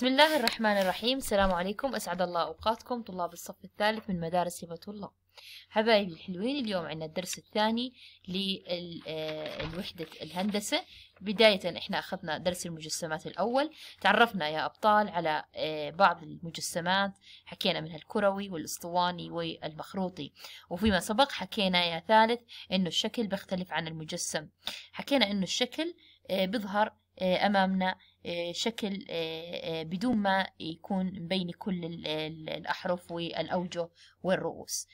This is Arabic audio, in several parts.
بسم الله الرحمن الرحيم السلام عليكم أسعد الله أوقاتكم طلاب الصف الثالث من مدارس هبة الله حبايبي الحلوين اليوم عندنا الدرس الثاني للوحدة آه، الهندسة بداية احنا اخذنا درس المجسمات الاول تعرفنا يا ابطال على آه، بعض المجسمات حكينا منها الكروي والاسطواني والمخروطي وفيما سبق حكينا يا ثالث انه الشكل بيختلف عن المجسم حكينا انه الشكل آه، بيظهر امامنا آه، شكل آه، آه، بدون ما يكون بين كل الأحرف والأوجه والرؤوس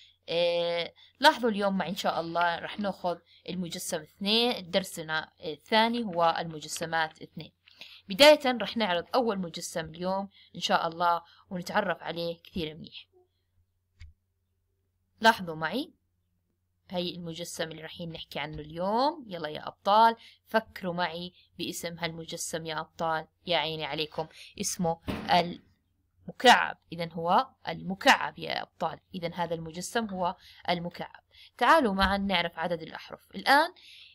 لاحظوا اليوم مع إن شاء الله رح ناخذ المجسم اثنين درسنا الثاني هو المجسمات اثنين بداية رح نعرض أول مجسم اليوم إن شاء الله ونتعرف عليه كثير منيح لاحظوا معي هي المجسم اللي رايحين نحكي عنه اليوم يلا يا أبطال فكروا معي باسم هالمجسم يا أبطال يا عيني عليكم اسمه المكعب إذا هو المكعب يا أبطال إذا هذا المجسم هو المكعب تعالوا معا نعرف عدد الأحرف الآن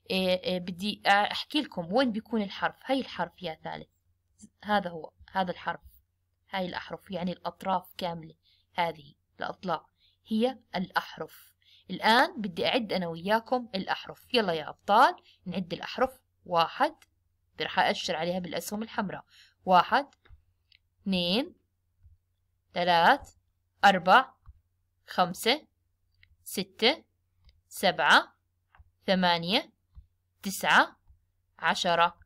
إيه، إيه، بدي أحكي لكم وين بيكون الحرف هاي الحرف يا ثالث هذا هو هذا الحرف هاي الأحرف يعني الأطراف كاملة هذه الاطلاق هي الأحرف الآن بدي أعد أنا وياكم الأحرف يلا يا أبطال نعد الأحرف واحد راح أشر عليها بالأسهم الحمراء واحد اثنين ثلاث أربع خمسة ستة سبعة ثمانية تسعة عشرة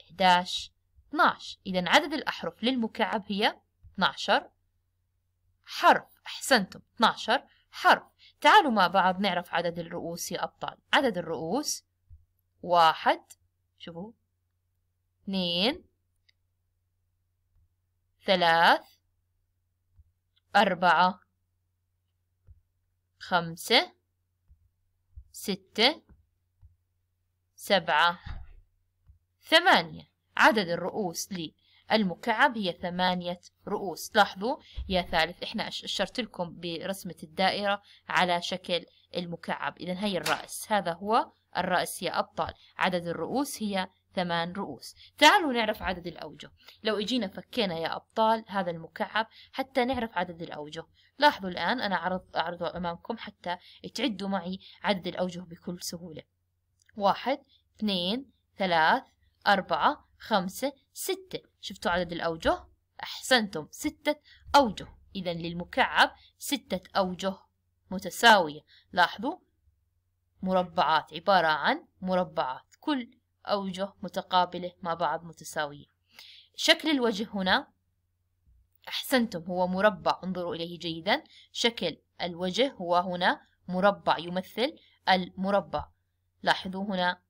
إحداش اثناش إذا عدد الأحرف للمكعب هي اثناشر حرف أحسنتم اثناشر حرف تعالوا مع بعض نعرف عدد الرؤوس يا أبطال عدد الرؤوس واحد شوفوا اثنين ثلاث أربعة خمسة ستة سبعة ثمانية عدد الرؤوس لي المكعب هي ثمانية رؤوس لاحظوا يا ثالث إحنا أشرت لكم برسمة الدائرة على شكل المكعب إذا هي الرأس هذا هو الرأس يا أبطال عدد الرؤوس هي ثمان رؤوس تعالوا نعرف عدد الأوجه لو إجينا فكينا يا أبطال هذا المكعب حتى نعرف عدد الأوجه لاحظوا الآن أنا عرض أعرضه أمامكم حتى تعدوا معي عدد الأوجه بكل سهولة واحد اثنين ثلاث أربعة خمسة ستة شفتوا عدد الأوجه؟ أحسنتم ستة أوجه إذا للمكعب ستة أوجه متساوية لاحظوا مربعات عبارة عن مربعات كل أوجه متقابلة مع بعض متساوية شكل الوجه هنا أحسنتم هو مربع انظروا إليه جيدا شكل الوجه هو هنا مربع يمثل المربع لاحظوا هنا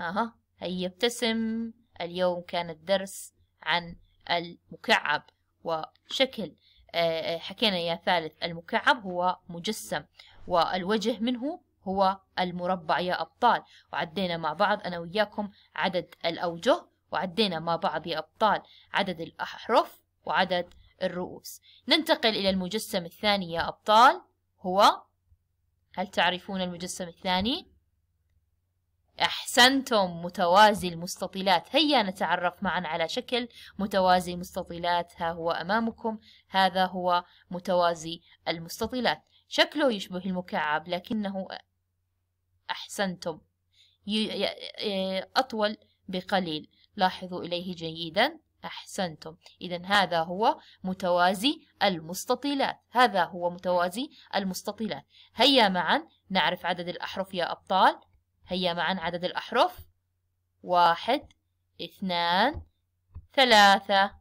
أها هي يبتسم اليوم كان الدرس عن المكعب وشكل آه، آه، حكينا يا ثالث المكعب هو مجسم والوجه منه هو المربع يا أبطال وعدينا مع بعض أنا وياكم عدد الأوجه وعدينا مع بعض يا أبطال عدد الأحرف وعدد الرؤوس ننتقل إلى المجسم الثاني يا أبطال هو هل تعرفون المجسم الثاني؟ أحسنتم متوازي المستطيلات هيا نتعرف معا على شكل متوازي المستطيلات ها هو أمامكم هذا هو متوازي المستطيلات شكله يشبه المكعب لكنه أحسنتم أطول بقليل لاحظوا إليه جيدا أحسنتم إذا هذا هو متوازي المستطيلات هذا هو متوازي المستطيلات هيا معا نعرف عدد الأحرف يا أبطال هيا معا عدد الأحرف واحد اثنان ثلاثة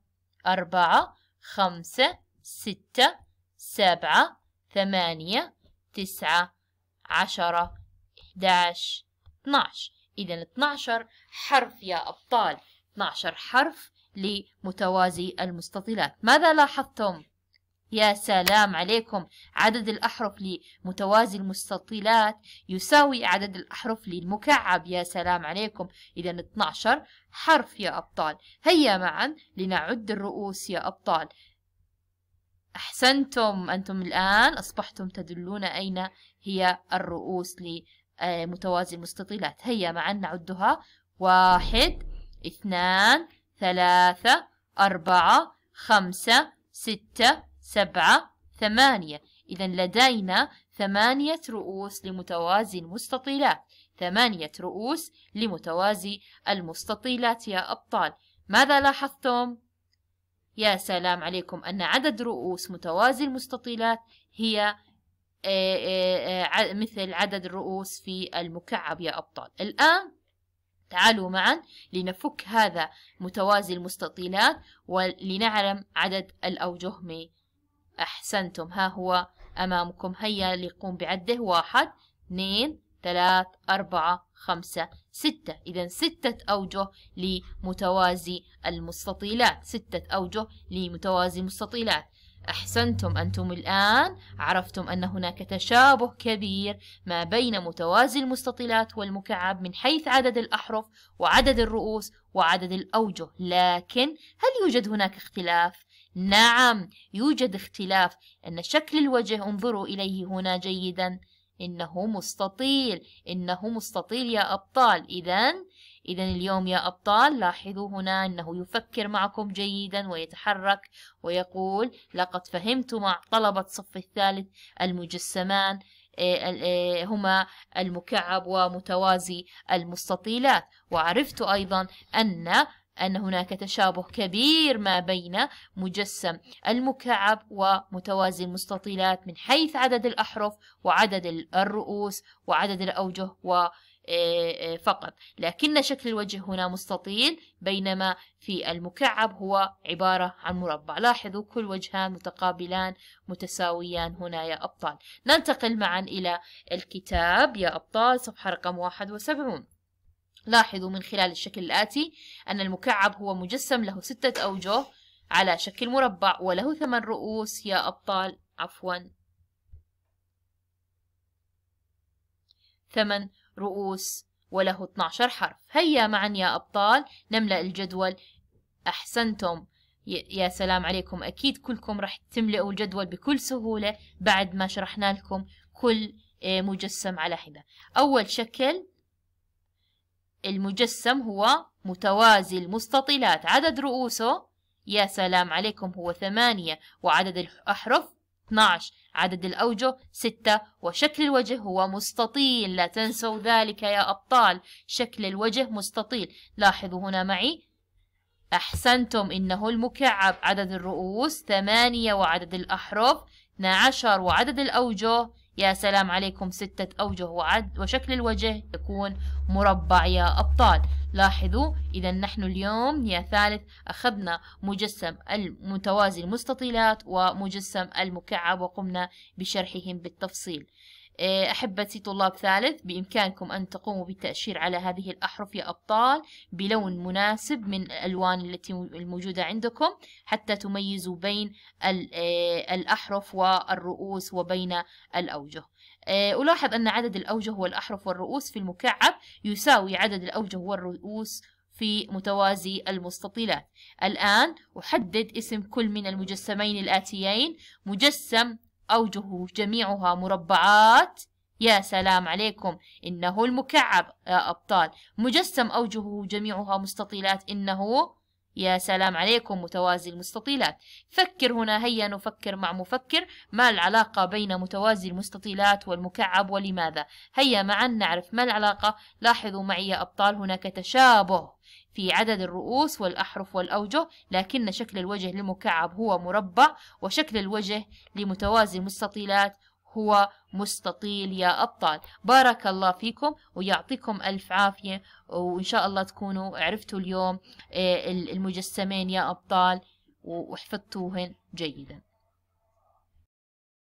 أربعة خمسة ستة سبعة ثمانية تسعة عشرة إحداش اتناش إذا اتناشر حرف يا أبطال اتناشر حرف لمتوازي المستطيلات ماذا لاحظتم؟ يا سلام عليكم عدد الأحرف لمتوازي المستطيلات يساوي عدد الأحرف للمكعب يا سلام عليكم إذا 12 حرف يا أبطال هيا معا لنعد الرؤوس يا أبطال أحسنتم أنتم الآن أصبحتم تدلون أين هي الرؤوس لمتوازي المستطيلات هيا معا نعدها واحد اثنان ثلاثة أربعة خمسة ستة سبعة ثمانية إذا لدينا ثمانية رؤوس لمتوازي المستطيلات ثمانية رؤوس لمتوازي المستطيلات يا أبطال ماذا لاحظتم؟ يا سلام عليكم أن عدد رؤوس متوازي المستطيلات هي آه، آه، آه، مثل عدد الرؤوس في المكعب يا أبطال الآن تعالوا معا لنفك هذا متوازي المستطيلات ولنعلم عدد الأوجه أحسنتم ها هو أمامكم هيا ليقوم بعده واحد اثنين ثلاث أربعة خمسة ستة إذا ستة أوجه لمتوازي المستطيلات ستة أوجه لمتوازي المستطيلات أحسنتم أنتم الآن عرفتم أن هناك تشابه كبير ما بين متوازي المستطيلات والمكعب من حيث عدد الأحرف وعدد الرؤوس وعدد الأوجه لكن هل يوجد هناك اختلاف؟ نعم يوجد اختلاف أن شكل الوجه انظروا إليه هنا جيدا إنه مستطيل إنه مستطيل يا أبطال إذا إذا اليوم يا أبطال لاحظوا هنا أنه يفكر معكم جيدا ويتحرك ويقول لقد فهمت مع طلبة صف الثالث المجسمان آه، آه، هما المكعب ومتوازي المستطيلات وعرفت أيضا أن أن هناك تشابه كبير ما بين مجسم المكعب ومتوازي المستطيلات من حيث عدد الأحرف وعدد الرؤوس وعدد الأوجه و آه، آه، فقط لكن شكل الوجه هنا مستطيل بينما في المكعب هو عبارة عن مربع لاحظوا كل وجهان متقابلان متساويان هنا يا أبطال ننتقل معا إلى الكتاب يا أبطال صفحة رقم 71 لاحظوا من خلال الشكل الآتي أن المكعب هو مجسم له ستة أوجه على شكل مربع وله ثمان رؤوس يا أبطال عفوا ثمن رؤوس وله 12 حرف هيا معا يا أبطال نملأ الجدول أحسنتم يا سلام عليكم أكيد كلكم راح تملأوا الجدول بكل سهولة بعد ما شرحنا لكم كل آه، مجسم على حدة أول شكل المجسم هو متوازي المستطيلات عدد رؤوسه يا سلام عليكم هو ثمانية وعدد الأحرف 12 عدد الأوجه 6 وشكل الوجه هو مستطيل لا تنسوا ذلك يا أبطال شكل الوجه مستطيل لاحظوا هنا معي أحسنتم إنه المكعب عدد الرؤوس 8 وعدد الأحرف 12 وعدد الأوجه يا سلام عليكم ستة أوجه وعد وشكل الوجه يكون مربع يا أبطال لاحظوا إذا نحن اليوم يا ثالث أخذنا مجسم المتوازي المستطيلات ومجسم المكعب وقمنا بشرحهم بالتفصيل إيه، أحبتي طلاب ثالث بإمكانكم أن تقوموا بالتأشير على هذه الأحرف يا أبطال بلون مناسب من الألوان التي الموجودة عندكم حتى تميزوا بين إيه، الأحرف والرؤوس وبين الأوجه إيه، ألاحظ أن عدد الأوجه والأحرف والرؤوس في المكعب يساوي عدد الأوجه والرؤوس في متوازي المستطيلات الآن أحدد اسم كل من المجسمين الآتيين مجسم أوجه جميعها مربعات يا سلام عليكم إنه المكعب يا أبطال مجسم أوجهه جميعها مستطيلات إنه يا سلام عليكم متوازي المستطيلات فكر هنا هيا نفكر مع مفكر ما العلاقة بين متوازي المستطيلات والمكعب ولماذا هيا معا نعرف ما العلاقة لاحظوا معي يا أبطال هناك تشابه في عدد الرؤوس والأحرف والأوجه لكن شكل الوجه لمكعب هو مربع وشكل الوجه لمتوازي المستطيلات هو مستطيل يا أبطال بارك الله فيكم ويعطيكم ألف عافية وإن شاء الله تكونوا عرفتوا اليوم آه، المجسمين يا أبطال وحفظتوهن جيداً